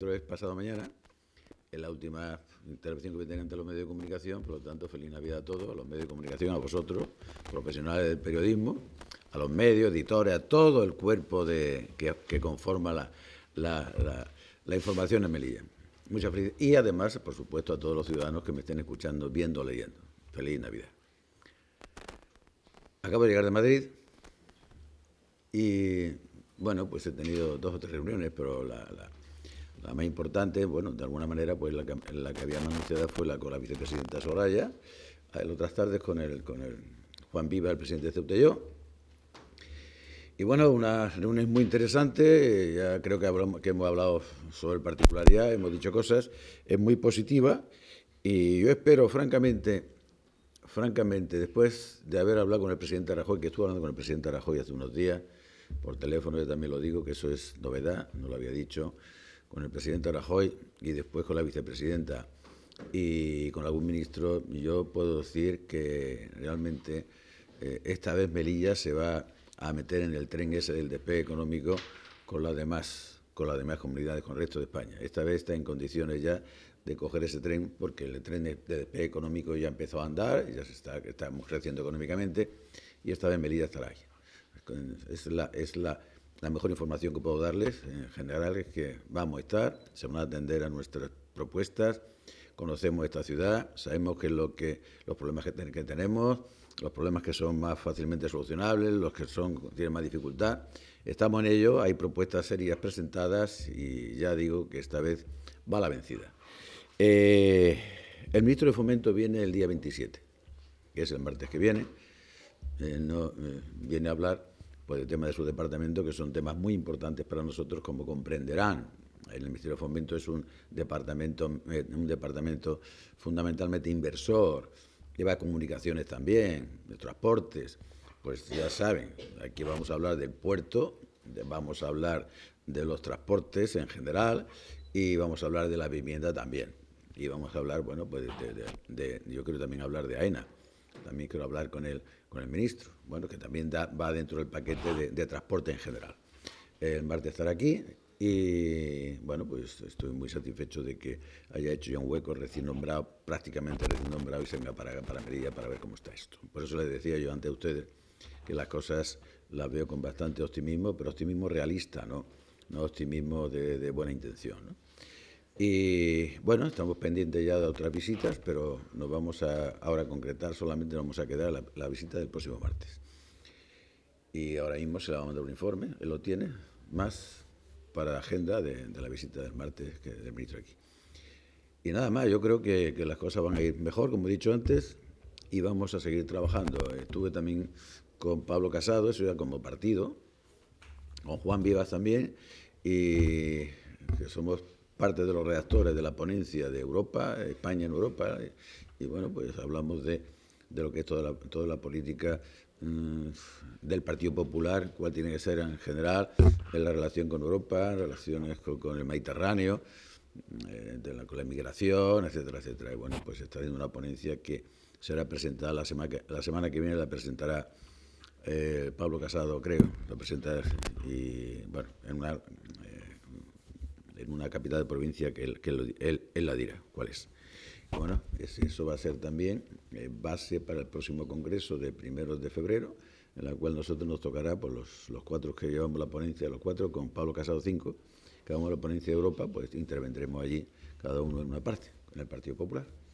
Otro vez pasado mañana, es la última intervención que voy a tener ante los medios de comunicación, por lo tanto, feliz Navidad a todos, a los medios de comunicación, a vosotros, profesionales del periodismo, a los medios, editores, a todo el cuerpo de, que, conforma la, la, información en Melilla. Muchas felicidades. Y además, por supuesto, a todos los ciudadanos que me estén escuchando, viendo, leyendo. Feliz Navidad. Acabo de llegar de Madrid y, bueno, pues he tenido dos o tres reuniones, pero la, la más importante, bueno, de alguna manera, pues la que, la que había anunciado fue la con la vicepresidenta Soraya, el otras tardes con el, con el Juan Viva, el presidente de Ceuta y yo. Y bueno, una reunión muy interesante, ya creo que, que hemos hablado sobre particularidad, hemos dicho cosas, es muy positiva y yo espero, francamente, francamente, después de haber hablado con el presidente Rajoy, que estuve hablando con el presidente Rajoy hace unos días, por teléfono yo también lo digo, que eso es novedad, no lo había dicho, con el presidente Rajoy y después con la vicepresidenta y con algún ministro, yo puedo decir que realmente eh, esta vez Melilla se va a meter en el tren ese del despegue económico con las demás, con las demás comunidades, con el resto de España. Esta vez está en condiciones ya de coger ese tren porque el tren de, despegue económico ya empezó a andar, ya se está, estamos creciendo económicamente y esta vez Melilla estará ahí. Es la, es la la mejor información que puedo darles en general es que vamos a estar, se van a atender a nuestras propuestas, conocemos esta ciudad, sabemos que lo que los problemas que, tenemos, los problemas que son más fácilmente solucionables, los que son tienen más dificultad, estamos en ello, hay propuestas serias presentadas y ya digo que esta vez va la vencida. Eh, el ministro de Fomento viene el día 27, que es el martes que viene, eh, eh, viene a hablar pues el tema de su departamento, que son temas muy importantes para nosotros, como comprenderán. El Ministerio de Fomento es un departamento, eh, un departamento fundamentalmente inversor, lleva comunicaciones también, de transportes. Pues ya saben, aquí vamos a hablar del puerto, vamos a hablar de los transportes en general y vamos a hablar de la vivienda también. Y vamos a hablar, bueno, pues de, yo quiero también hablar de AENA. También quiero hablar con el, con el ministro, bueno, que también va dentro del paquete de, transporte en general. El martes estará aquí, y bueno, pues estoy muy satisfecho de que haya hecho ya un hueco recién nombrado, prácticamente recién nombrado, y se me para, para Merida para ver cómo está esto. Por eso les decía yo ante ustedes que las cosas las veo con bastante optimismo, pero optimismo realista, ¿no? No optimismo de, buena intención, y bueno, estamos pendientes ya de otras visitas, pero nos vamos a ahora concretar, solamente nos vamos a quedar la, la visita del próximo martes. Y ahora mismo se le va a mandar un informe, él lo tiene, más para la agenda de, la visita del martes que del ministro aquí. Y nada más, yo creo que, que, las cosas van a ir mejor, como he dicho antes, y vamos a seguir trabajando. Estuve también con Pablo Casado, eso ya como partido, con Juan Vivas también, y que somos parte de los redactores de la ponencia de Europa, España en Europa, y, bueno, pues hablamos de, de, lo que es toda la, toda la política mm, del Partido Popular, cuál tiene que ser en general, en la relación con Europa, relaciones con, el Mediterráneo, mm, de la, con la inmigración, etcétera, etcétera. Y bueno, pues está haciendo una ponencia que será presentada la semana que, la semana que viene, la presentará eh, Pablo Casado, creo, la presentará y bueno, en una en una capital de provincia que él, la dirá cuál es. Bueno, eso va a ser también eh, base para el próximo Congreso de primeros de febrero, en la cual nosotros nos tocará, por los, cuatro que llevamos la ponencia, los cuatro con Pablo Casado cinco, que vamos a la ponencia de Europa, pues intervendremos allí cada uno en una parte, en el Partido Popular.